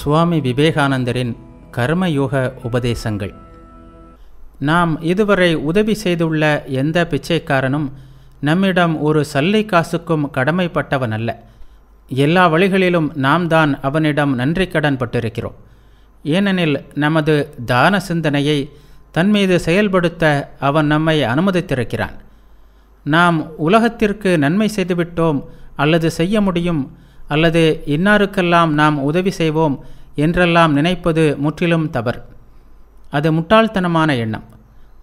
சுவாமி விவேகானந்தரின் கர்மயோக உபதேசங்கள் நாம் இதுவரை உதவி செய்துள்ள எந்த பிச்சைக்காரனும் நம்மிடம் ஒரு சல்லை காசுக்கும் கடமைப்பட்டவன் அல்ல எல்லா வழிகளிலும் நாம் தான் அவனிடம் நன்றி கடன் பட்டிருக்கிறோம் ஏனெனில் நமது தான சிந்தனையை தன்மீது செயல்படுத்த அவன் நம்மை அனுமதித்திருக்கிறான் நாம் உலகத்திற்கு நன்மை செய்துவிட்டோம் அல்லது செய்ய முடியும் அல்லது இன்னாருக்கெல்லாம் நாம் உதவி செய்வோம் என்றெல்லாம் நினைப்பது முற்றிலும் தவறு அது முட்டாள்தனமான எண்ணம்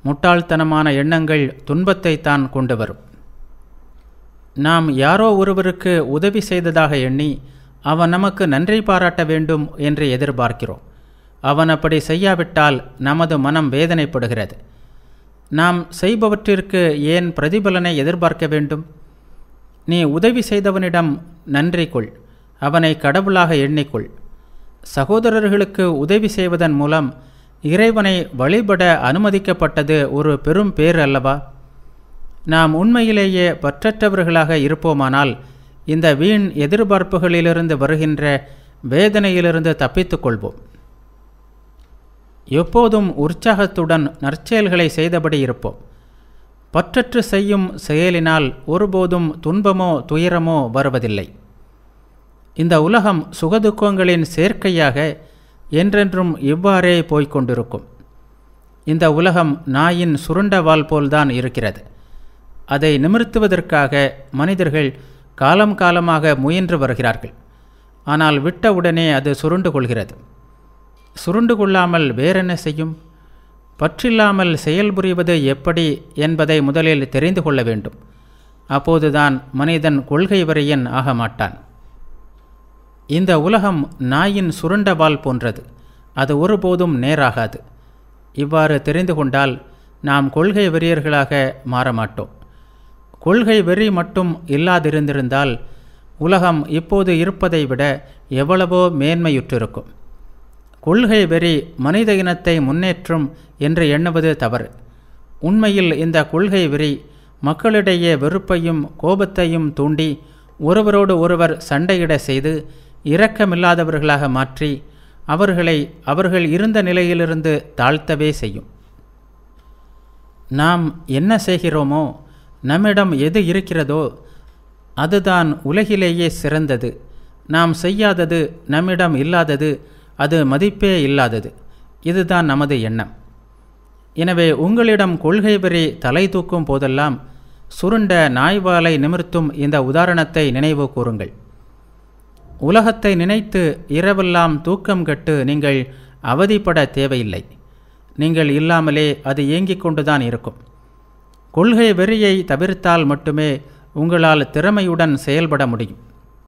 முட்டாள்தனமான எண்ணங்கள் துன்பத்தை தான் கொண்டு வரும் நாம் யாரோ ஒருவருக்கு உதவி செய்ததாக எண்ணி அவன் நமக்கு நன்றி பாராட்ட வேண்டும் என்று எதிர்பார்க்கிறோம் அவன் அப்படி செய்யாவிட்டால் நமது மனம் வேதனைப்படுகிறது நாம் செய்பவற்றிற்கு ஏன் பிரதிபலனை எதிர்பார்க்க வேண்டும் நீ உதவி செய்தவனிடம் நன்றி கொள் அவனை கடவுளாக எண்ணிக்கொள் சகோதரர்களுக்கு உதவி செய்வதன் மூலம் இறைவனை வழிபட அனுமதிக்கப்பட்டது ஒரு பெரும் பேர் அல்லவா நாம் உண்மையிலேயே பற்றற்றவர்களாக இருப்போமானால் இந்த வீண் எதிர்பார்ப்புகளிலிருந்து வருகின்ற வேதனையிலிருந்து தப்பித்துக் கொள்வோம் எப்போதும் உற்சாகத்துடன் நற்செயல்களை செய்தபடி இருப்போம் பற்றற்று செய்யும் செயலினால் ஒருபோதும் துன்பமோ துயரமோ வருவதில்லை இந்த உலகம் சுகதுக்கங்களின் சேர்க்கையாக என்றென்றும் இவ்வாறே போய்கொண்டிருக்கும் இந்த உலகம் நாயின் சுருண்டவால் போல்தான் இருக்கிறது அதை நிமிர்த்துவதற்காக மனிதர்கள் காலம் காலமாக முயன்று வருகிறார்கள் ஆனால் விட்டவுடனே அது சுருண்டு கொள்கிறது சுருண்டு கொள்ளாமல் வேறென்ன செய்யும் பற்றில்லாமல் செயல்புரிவது எப்படி என்பதை முதலில் தெரிந்து கொள்ள வேண்டும் அப்போதுதான் மனிதன் கொள்கை வரையன் ஆக மாட்டான் இந்த உலகம் நாயின் சுருண்டவால் போன்றது அது ஒருபோதும் நேராகாது இவ்வாறு தெரிந்து கொண்டால் நாம் கொள்கை வெறியர்களாக மாறமாட்டோம் கொள்கை வெறி மட்டும் இல்லாதிருந்திருந்தால் உலகம் இப்போது இருப்பதை விட எவ்வளவோ மேன்மையுற்றிருக்கும் கொள்கை வெறி மனித இனத்தை முன்னேற்றும் என்று எண்ணுவது தவறு உண்மையில் இந்த கொள்கை வெறி மக்களிடையே வெறுப்பையும் கோபத்தையும் தூண்டி ஒருவரோடு ஒருவர் சண்டையிட செய்து இரக்கமில்லாதவர்களாக மாற்றி அவர்களை அவர்கள் இருந்த நிலையிலிருந்து தாழ்த்தவே செய்யும் நாம் என்ன செய்கிறோமோ நம்மிடம் எது இருக்கிறதோ அதுதான் உலகிலேயே சிறந்தது நாம் செய்யாதது நம்மிடம் இல்லாதது அது மதிப்பே இல்லாதது இதுதான் நமது எண்ணம் எனவே உங்களிடம் கொள்கை வெறி தலை தூக்கும் போதெல்லாம் சுருண்ட நாய்வாலை நிமிர்த்தும் இந்த உதாரணத்தை நினைவு கூறுங்கள் உலகத்தை நினைத்து இரவெல்லாம் தூக்கம் கட்டு நீங்கள் அவதிப்பட தேவையில்லை நீங்கள் இல்லாமலே அது இயங்கிக் கொண்டுதான் இருக்கும் கொள்கை வெறியை தவிர்த்தால் மட்டுமே உங்களால் திறமையுடன் செயல்பட முடியும்